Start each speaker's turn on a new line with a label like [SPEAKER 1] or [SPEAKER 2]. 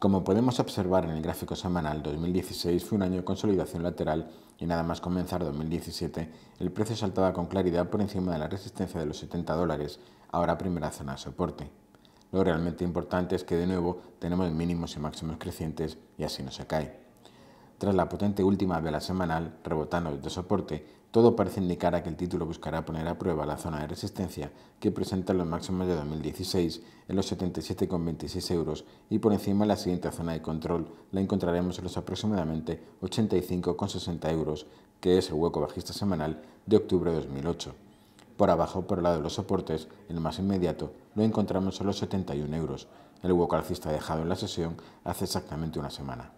[SPEAKER 1] Como podemos observar en el gráfico semanal, 2016 fue un año de consolidación lateral y nada más comenzar 2017, el precio saltaba con claridad por encima de la resistencia de los 70 dólares, ahora primera zona de soporte. Lo realmente importante es que de nuevo tenemos mínimos y máximos crecientes y así no se cae. Tras la potente última vela semanal, rebotando de soporte, todo parece indicar a que el título buscará poner a prueba la zona de resistencia que presenta los máximos de 2016 en los 77,26 euros y por encima la siguiente zona de control la encontraremos en los aproximadamente 85,60 euros, que es el hueco bajista semanal de octubre de 2008. Por abajo, por el lado de los soportes, el más inmediato, lo encontramos en los 71 euros, el hueco alcista dejado en la sesión hace exactamente una semana.